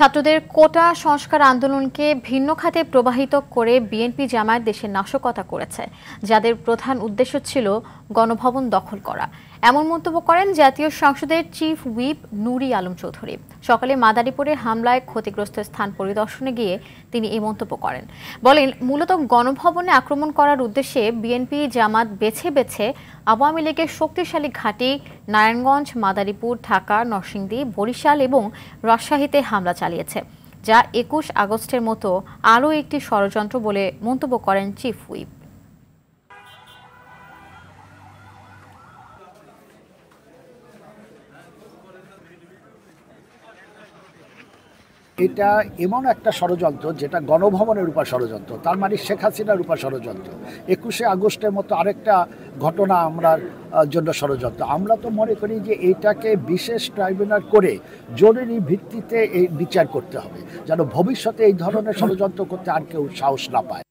ছাত্রদের কোটা সংস্কার আন্দোলনকে ভিন্ন খাতে প্রবাহিত করে বিএনপি জামায়াত দেশে নাশকতা করেছে যাদের প্রধান উদ্দেশ্য ছিল গণভবন দখল করা এমন মন্তব্য করেন জাতীয় সংসদের চিফ হুইপ নুরি আলম চৌধুরী সকালে মাদারীপুরে হামলায় ক্ষতিগ্রস্ত স্থান পরিদর্শনে গিয়ে তিনি এই মন্তব্য করেন বলেন মূলত গণভবনে আক্রমণ করার উদ্দেশ্যে বিএনপি জামাত বেছে বেছে আওয়ামী লীগের শক্তিশালী ঘাঁটি নারায়ণগঞ্জ মাদারীপুর ঢাকা নরসিংদী বরিশাল এবং রাজশাহীতে হামলা চালিয়েছে যা একুশ আগস্টের মতো আরও একটি ষড়যন্ত্র বলে মন্তব্য করেন চিফ হুইপ এটা এমন একটা ষড়যন্ত্র যেটা গণভবনের উপর ষড়যন্ত্র তার মানে শেখ হাসিনার উপর ষড়যন্ত্র একুশে আগস্টের মতো আরেকটা ঘটনা আমরা জন্য ষড়যন্ত্র আমরা তো মনে করি যে এটাকে বিশেষ ট্রাইব্যুনাল করে জরুরি ভিত্তিতে এই বিচার করতে হবে যেন ভবিষ্যতে এই ধরনের ষড়যন্ত্র করতে আর কেউ সাহস না পায়